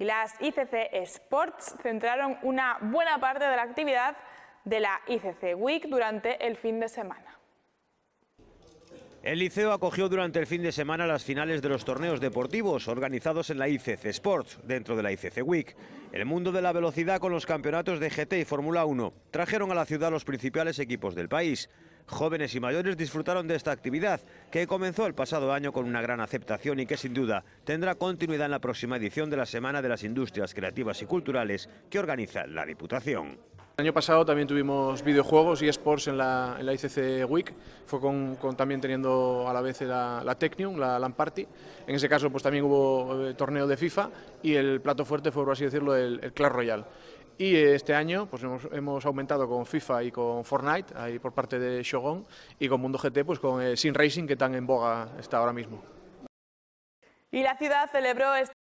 y las ICC Sports centraron una buena parte de la actividad de la ICC Week durante el fin de semana. El liceo acogió durante el fin de semana las finales de los torneos deportivos organizados en la ICC Sports, dentro de la ICC Week. El mundo de la velocidad con los campeonatos de GT y Fórmula 1 trajeron a la ciudad los principales equipos del país. Jóvenes y mayores disfrutaron de esta actividad, que comenzó el pasado año con una gran aceptación y que sin duda tendrá continuidad en la próxima edición de la Semana de las Industrias Creativas y Culturales que organiza la Diputación. El año pasado también tuvimos videojuegos y esports en la, ICC Week, fue con, también teniendo a la vez la, la Technium, la Lamparty. Party, en ese caso pues también hubo eh, torneo de FIFA y el plato fuerte fue por así decirlo el, el Clash Royale. Y este año pues hemos, hemos, aumentado con FIFA y con Fortnite, ahí por parte de Shogun, y con Mundo GT, pues con eh, Sin Racing, que tan en boga está ahora mismo. Y la ciudad celebró este